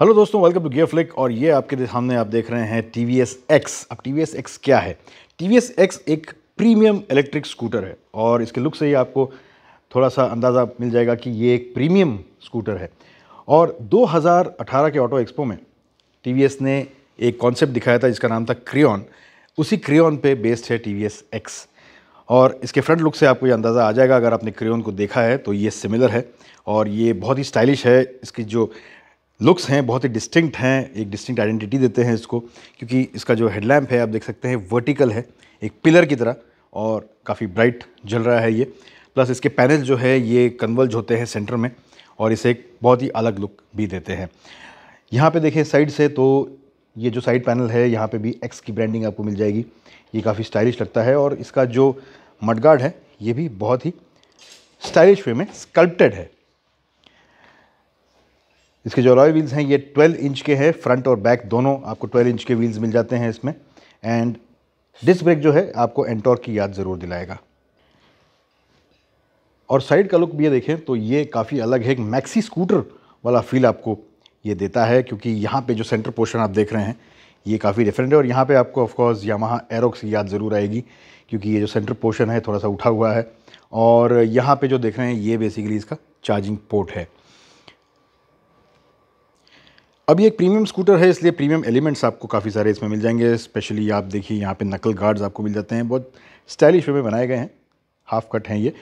hello दोस्तों welcome to gear flick और ये आपके सामने आप देख रहे हैं टी वी एस एक्स अब टी वी एस एक्स क्या है टी वी एस एक्स एक प्रीमियम इलेक्ट्रिक स्कूटर है और इसके लुक से ही आपको थोड़ा सा अंदाज़ा मिल जाएगा कि ये एक प्रीमियम स्कूटर है और 2018 के ऑटो एक्सपो में टी वी एस ने एक कॉन्सेप्ट दिखाया था जिसका नाम था क्रियन उसी क्रियन पे बेस्ड है टी वी एस एक्स और इसके फ्रंट लुक से आपको ये अंदाज़ा आ जाएगा अगर आपने क्रियन को देखा है तो ये सिमिलर है और ये बहुत ही स्टाइलिश है इसकी जो लुक्स हैं बहुत ही डिस्टिंक्ट हैं एक डिस्टिंक्ट आइडेंटिटी देते हैं इसको क्योंकि इसका जो हेडलैम्प है आप देख सकते हैं वर्टिकल है एक पिलर की तरह और काफ़ी ब्राइट जल रहा है ये प्लस इसके पैनल जो है ये कन्वर्ज होते हैं सेंटर में और इसे एक बहुत ही अलग लुक भी देते हैं यहाँ पे देखें साइड से तो ये जो साइड पैनल है यहाँ पे भी एक्स की ब्रांडिंग आपको मिल जाएगी ये काफ़ी स्टाइलिश लगता है और इसका जो मडगार्ड है ये भी बहुत ही स्टाइलिश वे में स्कल्प्टेड है इसके जो अलॉय व्हील्स हैं ये 12 इंच के हैं फ्रंट और बैक दोनों आपको 12 इंच के व्हील्स मिल जाते हैं इसमें एंड डिस्क ब्रेक जो है आपको एंटोर की याद ज़रूर दिलाएगा और साइड का लुक भी ये देखें तो ये काफ़ी अलग है एक मैक्सी स्कूटर वाला फील आपको ये देता है क्योंकि यहाँ पे जो सेंटर पोर्शन आप देख रहे हैं ये काफ़ी डिफरेंट है और यहाँ पे आपको ऑफकोर्स यामाहा एरोक्स की याद ज़रूर आएगी क्योंकि ये जो सेंटर पोर्शन है थोड़ा सा उठा हुआ है और यहाँ पे जो देख रहे हैं ये बेसिकली इसका चार्जिंग पोर्ट है अब ये एक प्रीमियम स्कूटर है इसलिए प्रीमियम एलिमेंट्स आपको काफ़ी सारे इसमें मिल जाएंगे स्पेशली आप देखिए यहाँ पे नकल गार्ड्स आपको मिल जाते हैं बहुत स्टाइलिश वे में बनाए गए हैं हाफ कट हैं ये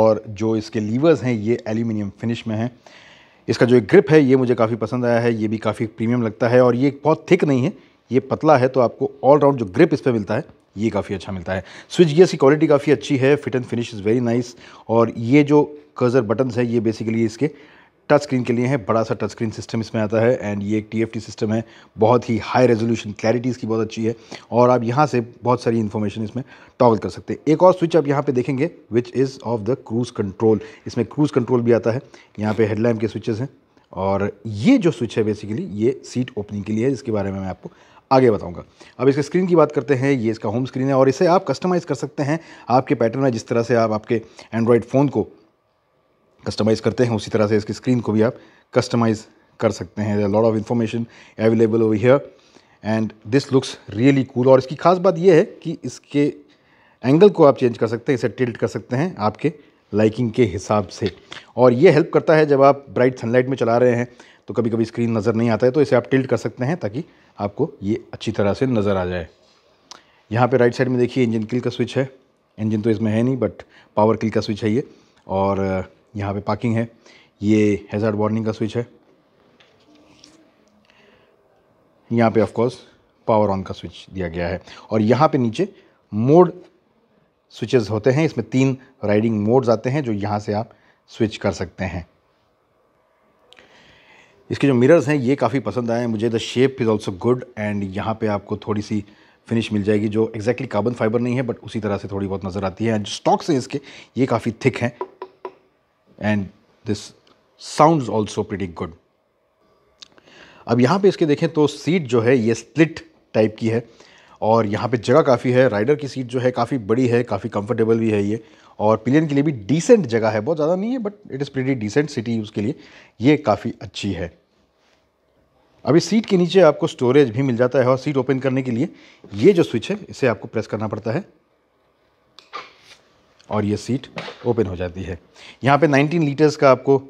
और जो इसके लीवर्स हैं ये एल्यूमिनियम फिनिश में हैं इसका जो एक ग्रिप है ये मुझे काफ़ी पसंद आया है ये भी काफ़ी प्रीमियम लगता है और ये बहुत थिक नहीं है ये पतला है तो आपको ऑलराउंड जो ग्रिप इस पर मिलता है ये काफ़ी अच्छा मिलता है स्विच गियर्स की क्वालिटी काफ़ी अच्छी है fit and finish is very nice और ये जो कर्जर बटन्स है ये बेसिकली इसके टच स्क्रीन के लिए है बड़ा सा टच स्क्रीन सिस्टम इसमें आता है एंड ये एक टी सिस्टम है बहुत ही हाई रेजोल्यूशन क्लैरिटी इसकी बहुत अच्छी है और आप यहाँ से बहुत सारी इन्फॉर्मेशन इसमें टॉगल कर सकते हैं एक और स्विच आप यहाँ पे देखेंगे which is of the cruise control इसमें क्रूज़ कंट्रोल भी आता है यहाँ पर हेडलैम्प के स्विचेज़ हैं और ये जो स्विच है बेसिकली ये सीट ओपनिंग के लिए है जिसके बारे में मैं आपको आगे बताऊंगा अब इसके स्क्रीन की बात करते हैं ये इसका होम स्क्रीन है और इसे आप कस्टमाइज़ कर सकते हैं आपके पैटर्न में जिस तरह से आप आपके एंड्रॉयड फ़ोन को कस्टमाइज़ करते हैं उसी तरह से इसकी स्क्रीन को भी आप कस्टमाइज़ कर सकते हैं lot of information available over here and this looks really cool और इसकी खास बात यह है कि इसके एंगल को आप चेंज कर सकते हैं इसे टिल्ट कर सकते हैं आपके लाइकिंग के हिसाब से और ये हेल्प करता है जब आप ब्राइट सनलाइट में चला रहे हैं तो कभी कभी स्क्रीन नज़र नहीं आता है तो इसे आप टिल्ट कर सकते हैं ताकि आपको ये अच्छी तरह से नज़र आ जाए यहाँ पे राइट साइड में देखिए इंजन किल का स्विच है इंजन तो इसमें है नहीं बट पावर किल का स्विच है ये और यहाँ पे पार्किंग है ये हेजार्ड वार्निंग का स्विच है यहाँ पे ऑफ कोर्स पावर ऑन का स्विच दिया गया है और यहाँ पे नीचे मोड स्विचेस होते हैं इसमें तीन राइडिंग मोड्स आते हैं जो यहाँ से आप स्विच कर सकते हैं इसके जो मिरर्स हैं ये काफ़ी पसंद आए हैं मुझे the shape is also good and यहाँ पे आपको थोड़ी सी फिनिश मिल जाएगी जो एक्जैक्टली कार्बन फाइबर नहीं है बट उसी तरह से थोड़ी बहुत नज़र आती है एंड स्टॉक्स हैं इसके ये काफ़ी थिक हैं and this sounds also pretty good अब यहाँ पे इसके देखें तो सीट जो है ये स्प्लिट टाइप की है और यहाँ पे जगह काफ़ी है राइडर की सीट जो है काफ़ी बड़ी है काफ़ी कंफर्टेबल भी है ये और पिलियन के लिए भी डिसेंट जगह है बहुत ज़्यादा नहीं है but it is pretty decent city उसके लिए ये काफ़ी अच्छी है अभी सीट के नीचे आपको स्टोरेज भी मिल जाता है और सीट ओपन करने के लिए ये जो स्विच है इसे आपको प्रेस करना पड़ता है और ये सीट ओपन हो जाती है यहाँ पे 19 लीटर्स का आपको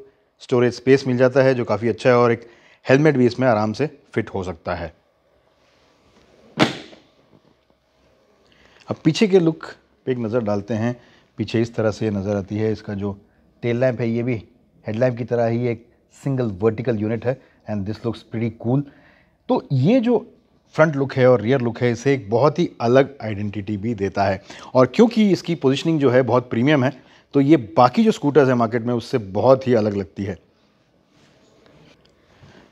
स्टोरेज स्पेस मिल जाता है जो काफ़ी अच्छा है और एक हेलमेट भी इसमें आराम से फिट हो सकता है अब पीछे के लुक पे एक नज़र डालते हैं पीछे इस तरह से नज़र आती है इसका जो टेल लैंप है ये भी हेडलैम्प की तरह ही एक सिंगल वर्टिकल यूनिट है and this looks pretty cool तो ये जो फ्रंट लुक है और रियर लुक है इसे एक बहुत ही अलग आइडेंटिटी भी देता है और क्योंकि इसकी पोजिशनिंग जो है बहुत प्रीमियम है तो ये बाकी जो स्कूटर्स है मार्केट में उससे बहुत ही अलग लगती है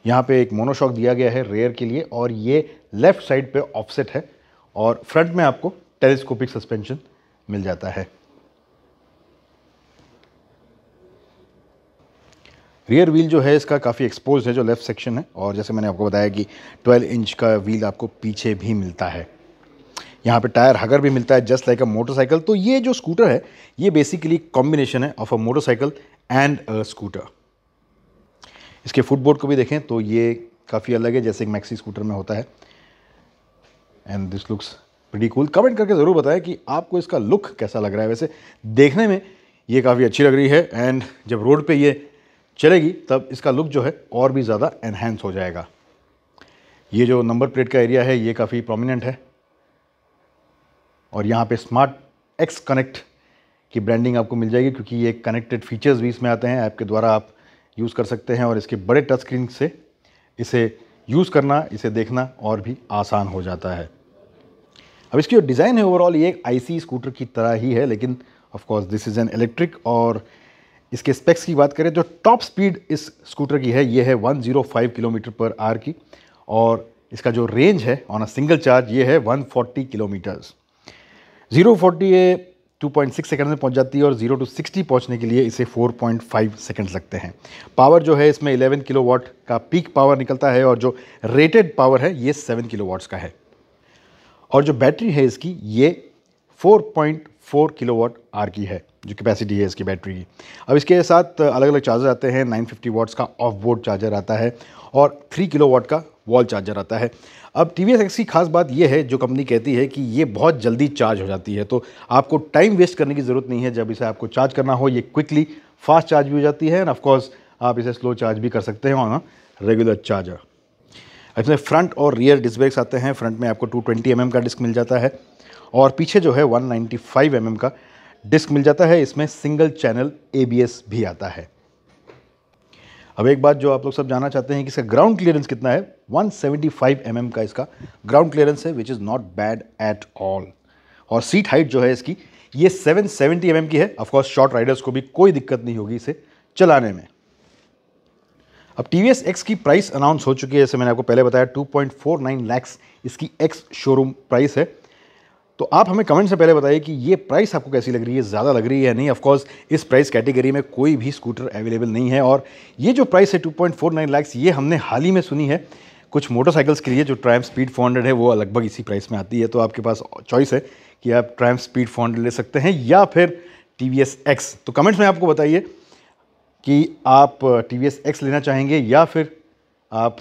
यहाँ पे एक मोनोशॉक दिया गया है रेयर के लिए और ये लेफ़्ट साइड पे ऑफसेट है और फ्रंट में आपको टेलीस्कोपिक सस्पेंशन मिल जाता है रियर व्हील जो है इसका काफ़ी एक्सपोज है जो लेफ्ट सेक्शन है और जैसे मैंने आपको बताया कि 12 इंच का व्हील आपको पीछे भी मिलता है यहाँ पे टायर हगर भी मिलता है जस्ट लाइक अ मोटरसाइकिल तो ये जो स्कूटर है ये बेसिकली कॉम्बिनेशन है of a motorcycle and a scooter इसके फुटबोर्ड को भी देखें तो ये काफ़ी अलग है जैसे एक मैक्सी स्कूटर में होता है and this looks very cool comment करके ज़रूर बताएं कि आपको इसका लुक कैसा लग रहा है वैसे देखने में ये काफ़ी अच्छी लग रही है एंड जब रोड पे ये चलेगी तब इसका लुक जो है और भी ज़्यादा एनहेंस हो जाएगा ये जो नंबर प्लेट का एरिया है ये काफ़ी प्रोमिनेंट है और यहाँ पे स्मार्ट एक्स कनेक्ट की ब्रांडिंग आपको मिल जाएगी क्योंकि ये कनेक्टेड फीचर्स भी इसमें आते हैं ऐप के द्वारा आप यूज़ कर सकते हैं और इसके बड़े टच स्क्रीन से इसे यूज़ करना इसे देखना और भी आसान हो जाता है अब इसकी जो डिज़ाइन है ओवरऑल ये एक आईसी स्कूटर की तरह ही है लेकिन of course this is an electric और इसके स्पेक्स की बात करें जो टॉप स्पीड इस स्कूटर की है ये है 105 किलोमीटर पर आर की और इसका जो रेंज है ऑन अ सिंगल चार्ज ये है 140 किलोमीटर्स फोर्टी ये सिक्स सेकंड में पहुंच जाती है और 0 टू 60 पहुंचने के लिए इसे 4.5 सेकेंड लगते हैं पावर जो है इसमें 11 वाट का पीक पावर निकलता है और जो रेटेड पावर है ये किलो वाट्स का है और जो बैटरी है इसकी ये four point kilowatt hour की है जो कैपेसिटी है इसकी बैटरी की अब इसके साथ अलग अलग चार्जर आते हैं 950 फिफ्टी वाट्स का ऑफ बोर्ड चार्जर आता है और 3 किलो वाट का वॉल चार्जर आता है अब टी वी की खास बात यह है जो कंपनी कहती है कि ये बहुत जल्दी चार्ज हो जाती है तो आपको टाइम वेस्ट करने की ज़रूरत नहीं है जब इसे आपको चार्ज करना हो ये क्विकली फास्ट चार्ज भी हो जाती है एंड ऑफकोर्स आप इसे स्लो चार्ज भी कर सकते हैं ऑन रेगुलर चार्जर इसमें फ्रंट और रियर डिस्क ब्रेक्स आते हैं फ्रंट में आपको 220 एम mm का डिस्क मिल जाता है और पीछे जो है 195 एम mm का डिस्क मिल जाता है इसमें सिंगल चैनल एबीएस भी आता है अब एक बात जो आप लोग सब जानना चाहते हैं कि इसका ग्राउंड क्लियरेंस कितना है 175 सेवेंटी mm का इसका ग्राउंड क्लियरेंस है which is not bad at all और सीट हाइट जो है इसकी ये 770 सेवेंटी mm की है ऑफकोर्स शॉर्ट राइडर्स को भी कोई दिक्कत नहीं होगी इसे चलाने में अब टी वी की प्राइस अनाउंस हो चुकी है जैसे मैंने आपको पहले बताया 2.49 पॉइंट ,00 इसकी एक्स शोरूम प्राइस है तो आप हमें कमेंट से पहले बताइए कि ये प्राइस आपको कैसी लग रही है ज़्यादा लग रही है या नहीं ऑफकोर्स इस प्राइस कैटेगरी में कोई भी स्कूटर अवेलेबल नहीं है और ये जो प्राइस है 2.49 लैक्स ये हमने हाल ही में सुनी है कुछ मोटरसाइकिल्स के लिए जो ट्राइम स्पीड 400 है वो लगभग इसी प्राइस में आती है तो आपके पास चॉइस है कि आप ट्राइम स्पीड हंड्रेड ले सकते हैं या फिर टी वी एक्स तो कमेंट्स में आपको बताइए कि आप टी वी एक्स लेना चाहेंगे या फिर आप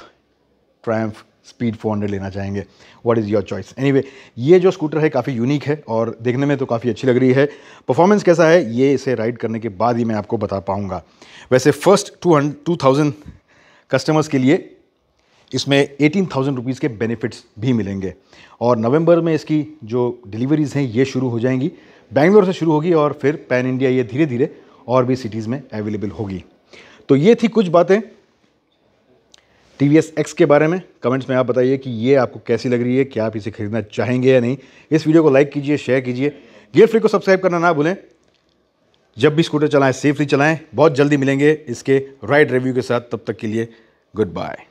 ट्रायम्फ स्पीड 400 लेना चाहेंगे what is your choice anyway ये जो स्कूटर है काफ़ी यूनिक है और देखने में तो काफ़ी अच्छी लग रही है परफॉर्मेंस कैसा है ये इसे राइड करने के बाद ही मैं आपको बता पाऊँगा वैसे first two two thousand customers के लिए इसमें एटीन थाउजेंड रुपीज़ के बेनिफिट्स भी मिलेंगे और नवंबर में इसकी जो डिलीवरीज़ हैं ये शुरू हो जाएंगी बैंगलोर से शुरू होगी और फिर पैन इंडिया ये धीरे धीरे और भी सिटीज़ में अवेलेबल होगी तो ये थी कुछ बातें टी वी एक्स के बारे में कमेंट्स में आप बताइए कि ये आपको कैसी लग रही है क्या आप इसे खरीदना चाहेंगे या नहीं इस वीडियो को लाइक कीजिए शेयर कीजिए गियर फ्री को सब्सक्राइब करना ना भूलें जब भी स्कूटर चलाएं सेफली चलाएं बहुत जल्दी मिलेंगे इसके राइड रिव्यू के साथ तब तक के लिए गुड बाय